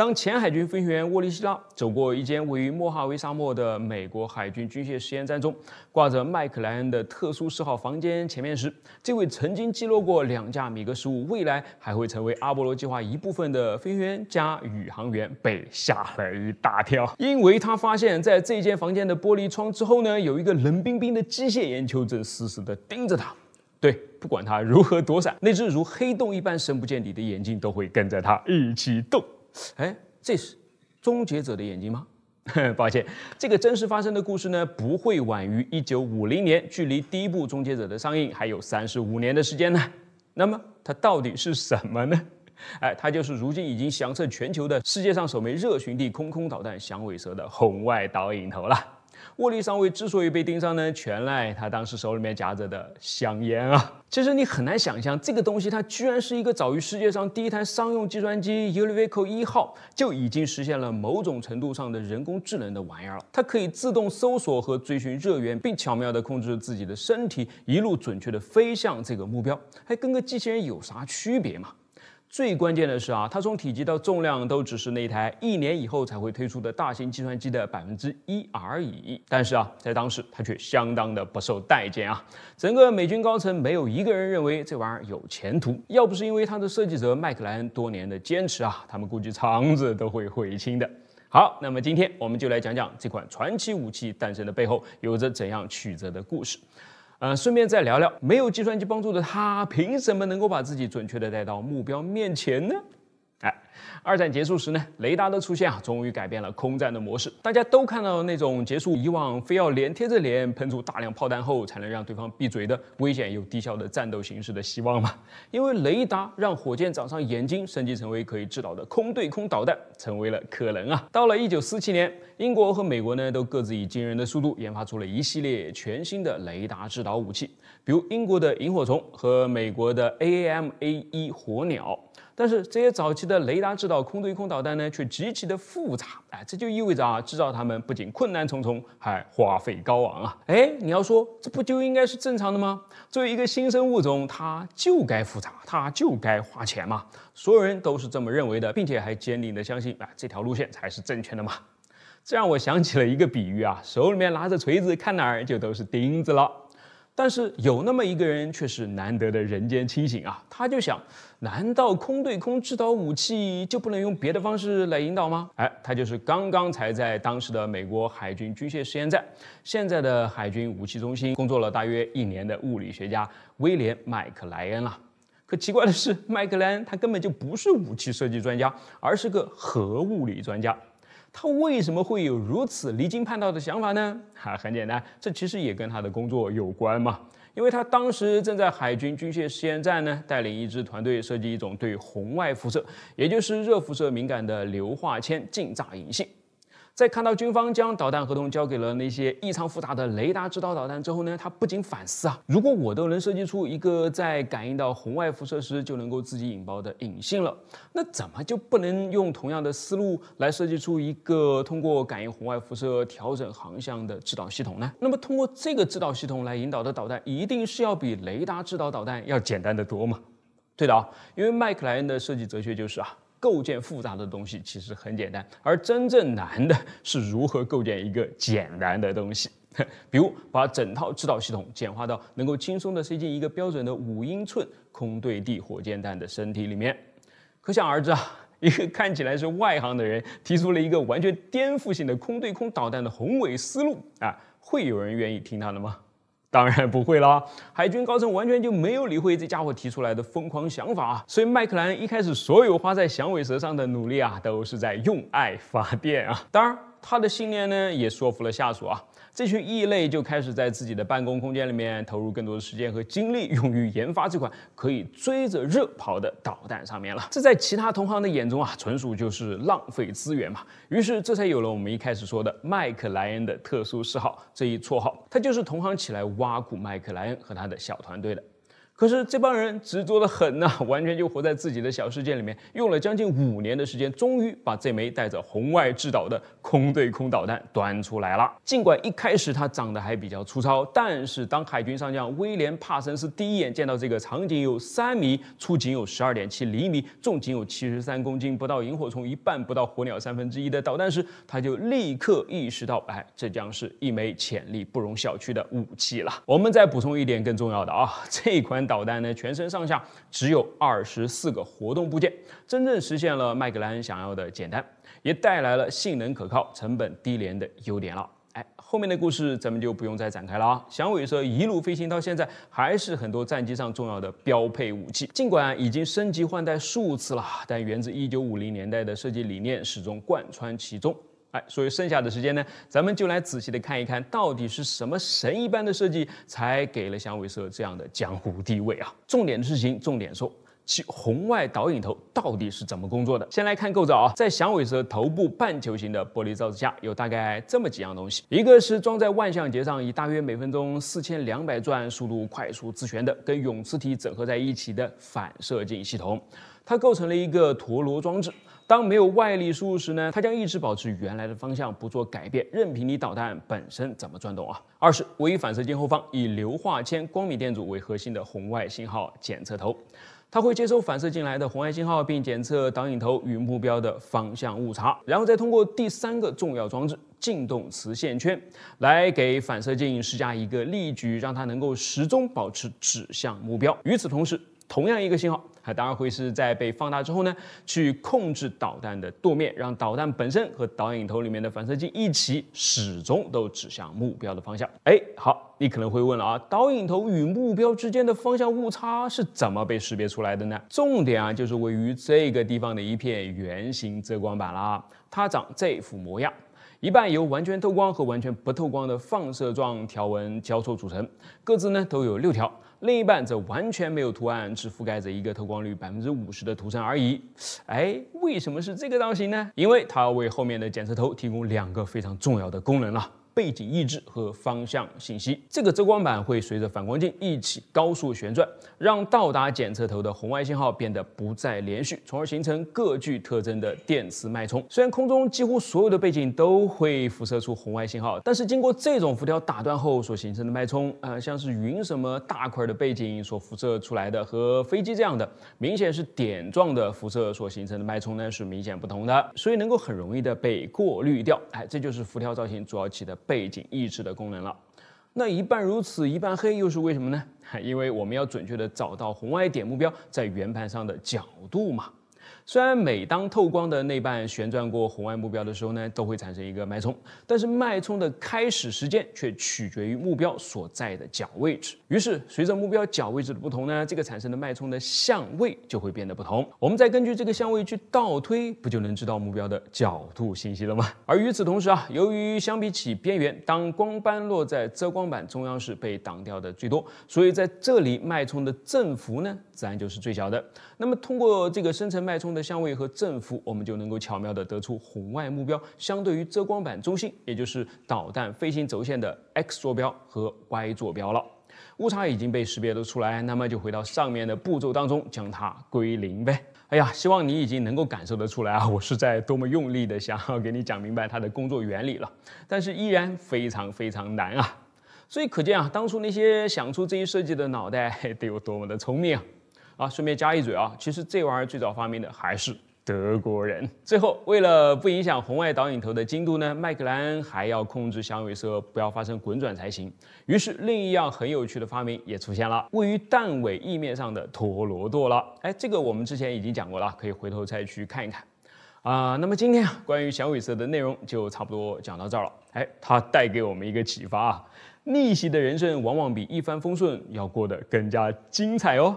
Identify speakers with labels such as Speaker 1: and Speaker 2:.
Speaker 1: 当前海军飞行员沃利希拉走过一间位于莫哈维沙漠的美国海军军械实验站中挂着麦克莱恩的特殊四号房间前面时，这位曾经击落过两架米格十五，未来还会成为阿波罗计划一部分的飞行员加宇航员被吓了一大跳，因为他发现，在这间房间的玻璃窗之后呢，有一个冷冰冰的机械眼球正死死地盯着他。对，不管他如何躲闪，那只如黑洞一般深不见底的眼睛都会跟着他一起动。哎，这是《终结者》的眼睛吗？抱歉，这个真实发生的故事呢，不会晚于一九五零年，距离第一部《终结者》的上映还有三十五年的时间呢。那么它到底是什么呢？哎，它就是如今已经响彻全球的世界上首枚热巡地空空导弹“响尾蛇”的红外导引头了。沃利上尉之所以被盯上呢，全赖他当时手里面夹着的香烟啊。其实你很难想象，这个东西它居然是一个早于世界上第一台商用计算机 u l i v i c o 一号”就已经实现了某种程度上的人工智能的玩意儿了。它可以自动搜索和追寻热源，并巧妙地控制自己的身体，一路准确地飞向这个目标。还跟个机器人有啥区别嘛？最关键的是啊，它从体积到重量都只是那台一年以后才会推出的大型计算机的百分之一而已。但是啊，在当时它却相当的不受待见啊，整个美军高层没有一个人认为这玩意儿有前途。要不是因为它的设计者麦克莱恩多年的坚持啊，他们估计肠子都会悔青的。好，那么今天我们就来讲讲这款传奇武器诞生的背后有着怎样曲折的故事。呃，顺便再聊聊，没有计算机帮助的他，凭什么能够把自己准确的带到目标面前呢？哎。二战结束时呢，雷达的出现啊，终于改变了空战的模式。大家都看到那种结束以往非要脸贴着脸喷出大量炮弹后才能让对方闭嘴的危险又低效的战斗形式的希望吗？因为雷达让火箭长上眼睛，升级成为可以制导的空对空导弹成为了可能啊！到了1947年，英国和美国呢都各自以惊人的速度研发出了一系列全新的雷达制导武器，比如英国的萤火虫和美国的 AAM-A1 火鸟。但是这些早期的雷大家知道，空对空导弹呢却极其的复杂，哎，这就意味着啊制造它们不仅困难重重，还花费高昂啊。哎，你要说这不就应该是正常的吗？作为一个新生物种，它就该复杂，它就该花钱嘛。所有人都是这么认为的，并且还坚定的相信啊这条路线才是正确的嘛。这让我想起了一个比喻啊，手里面拿着锤子，看哪儿就都是钉子了。但是有那么一个人却是难得的人间清醒啊！他就想，难道空对空制导武器就不能用别的方式来引导吗？哎，他就是刚刚才在当时的美国海军军械试验站，现在的海军武器中心工作了大约一年的物理学家威廉·麦克莱恩了。可奇怪的是，麦克莱恩他根本就不是武器设计专家，而是个核物理专家。他为什么会有如此离经叛道的想法呢？哈，很简单，这其实也跟他的工作有关嘛。因为他当时正在海军军械试验站呢，带领一支团队设计一种对红外辐射，也就是热辐射敏感的硫化铅近炸引信。在看到军方将导弹合同交给了那些异常复杂的雷达制导导弹之后呢，他不仅反思啊，如果我都能设计出一个在感应到红外辐射时就能够自己引爆的隐性了，那怎么就不能用同样的思路来设计出一个通过感应红外辐射调整航向的制导系统呢？那么通过这个制导系统来引导的导弹，一定是要比雷达制导导弹要简单的多嘛？对的啊，因为麦克莱恩的设计哲学就是啊。构建复杂的东西其实很简单，而真正难的 是如何构建一个简单的东西。比如把整套制导系统简化到能够轻松的塞进一个标准的五英寸空对地火箭弹的身体里面。可想而知啊，一个看起来是外行的人提出了一个完全颠覆性的空对空导弹的宏伟思路啊，会有人愿意听他的吗？当然不会啦！海军高层完全就没有理会这家伙提出来的疯狂想法，所以麦克兰一开始所有花在响尾蛇上的努力啊，都是在用爱发电啊！当然。他的信念呢，也说服了下属啊。这群异类就开始在自己的办公空间里面投入更多的时间和精力，用于研发这款可以追着热跑的导弹上面了。这在其他同行的眼中啊，纯属就是浪费资源嘛。于是，这才有了我们一开始说的麦克莱恩的特殊嗜好这一绰号。他就是同行起来挖苦麦克莱恩和他的小团队的。可是这帮人执着的很呐，完全就活在自己的小世界里面。用了将近五年的时间，终于把这枚带着红外制导的空对空导弹端出来了。尽管一开始它长得还比较粗糙，但是当海军上将威廉·帕森斯第一眼见到这个长仅有三米粗，仅有十二点七厘米，重仅有七十三公斤，不到萤火虫一半，不到火鸟三分之一的导弹时，他就立刻意识到，哎，这将是一枚潜力不容小觑的武器了。我们再补充一点更重要的啊，这款。导弹呢，全身上下只有二十四个活动部件，真正实现了麦格莱恩想要的简单，也带来了性能可靠、成本低廉的优点了。哎，后面的故事咱们就不用再展开了啊。响尾蛇一路飞行到现在，还是很多战机上重要的标配武器。尽管已经升级换代数次了，但源自一九五零年代的设计理念始终贯穿其中。哎，所以剩下的时间呢，咱们就来仔细的看一看到底是什么神一般的设计才给了响尾蛇这样的江湖地位啊！重点的事情重点说，其红外导引头到底是怎么工作的？先来看构造啊，在响尾蛇头部半球形的玻璃罩子下，有大概这么几样东西：一个是装在万向节上，以大约每分钟四千两百转速度快速自旋的，跟永磁体整合在一起的反射镜系统，它构成了一个陀螺装置。当没有外力输入时呢，它将一直保持原来的方向，不做改变，任凭你导弹本身怎么转动啊。二是位于反射镜后方，以硫化铅光敏电阻为核心的红外信号检测头，它会接收反射进来的红外信号，并检测导引头与目标的方向误差，然后再通过第三个重要装置——进动磁线圈，来给反射镜施加一个力矩，让它能够始终保持指向目标。与此同时。同样一个信号，它当然会是在被放大之后呢，去控制导弹的舵面，让导弹本身和导引头里面的反射镜一起始终都指向目标的方向。哎，好，你可能会问了啊，导引头与目标之间的方向误差是怎么被识别出来的呢？重点啊，就是位于这个地方的一片圆形遮光板啦，它长这副模样。一半由完全透光和完全不透光的放射状条纹交错组成，各自呢都有六条；另一半则完全没有图案，只覆盖着一个透光率百分之五十的涂层而已。哎，为什么是这个造型呢？因为它为后面的检测头提供两个非常重要的功能了。背景抑制和方向信息，这个遮光板会随着反光镜一起高速旋转，让到达检测头的红外信号变得不再连续，从而形成各具特征的电磁脉冲。虽然空中几乎所有的背景都会辐射出红外信号，但是经过这种辐条打断后所形成的脉冲，呃，像是云什么大块的背景所辐射出来的，和飞机这样的明显是点状的辐射所形成的脉冲呢，是明显不同的，所以能够很容易的被过滤掉。哎，这就是辐条造型主要起的。背景抑制的功能了，那一半如此，一半黑又是为什么呢？因为我们要准确的找到红外点目标在圆盘上的角度嘛。虽然每当透光的内半旋转过红外目标的时候呢，都会产生一个脉冲，但是脉冲的开始时间却取决于目标所在的角位置。于是，随着目标角位置的不同呢，这个产生的脉冲的相位就会变得不同。我们再根据这个相位去倒推，不就能知道目标的角度信息了吗？而与此同时啊，由于相比起边缘，当光斑落在遮光板中央时被挡掉的最多，所以在这里脉冲的振幅呢，自然就是最小的。那么通过这个生成脉。冲的相位和振幅，我们就能够巧妙地得出红外目标相对于遮光板中心，也就是导弹飞行轴线的 x 坐标和 y 坐标了。误差已经被识别得出来，那么就回到上面的步骤当中，将它归零呗。哎呀，希望你已经能够感受得出来啊，我是在多么用力地想要给你讲明白它的工作原理了，但是依然非常非常难啊。所以可见啊，当初那些想出这一设计的脑袋得有多么的聪明。啊，顺便加一嘴啊，其实这玩意儿最早发明的还是德国人。最后，为了不影响红外导引头的精度呢，麦克兰还要控制响尾蛇不要发生滚转才行。于是，另一样很有趣的发明也出现了，位于弹尾翼面上的陀螺舵了。哎，这个我们之前已经讲过了，可以回头再去看一看。啊，那么今天啊，关于响尾蛇的内容就差不多讲到这儿了。哎，它带给我们一个启发啊，逆袭的人生往往比一帆风顺要过得更加精彩哦。